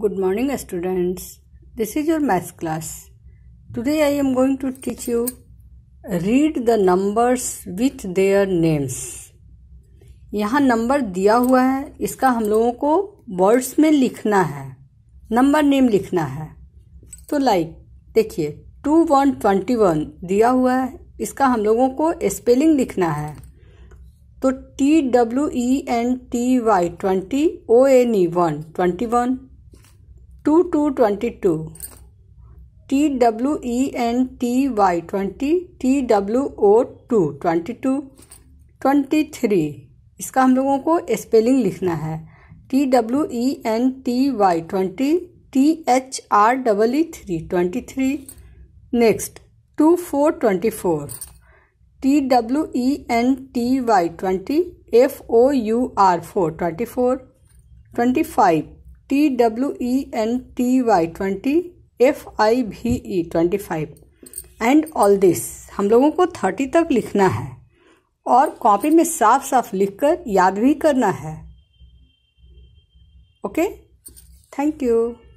good morning students this is your maths class today I am going to teach you read the numbers with their names यहाँ number दिया हुआ है इसका हम लोगों को वर्ड्स में लिखना है नंबर नेम लिखना है तो लाइक देखिए टू वन ट्वेंटी वन दिया हुआ है इसका हम लोगों को स्पेलिंग लिखना है तो T W E N T Y twenty O N E one twenty one two two twenty two T W E N T Y twenty T W O two twenty two twenty three इसका हम लोगों को spelling लिखना है T W E N T Y twenty T H R double E three twenty three next two four twenty four T W E N T Y twenty F O U R four twenty four twenty five T W E N T Y twenty F I V E twenty five and all this हम लोगों को thirty तक लिखना है और copy में साफ साफ लिखकर याद भी करना है ओके थैंक यू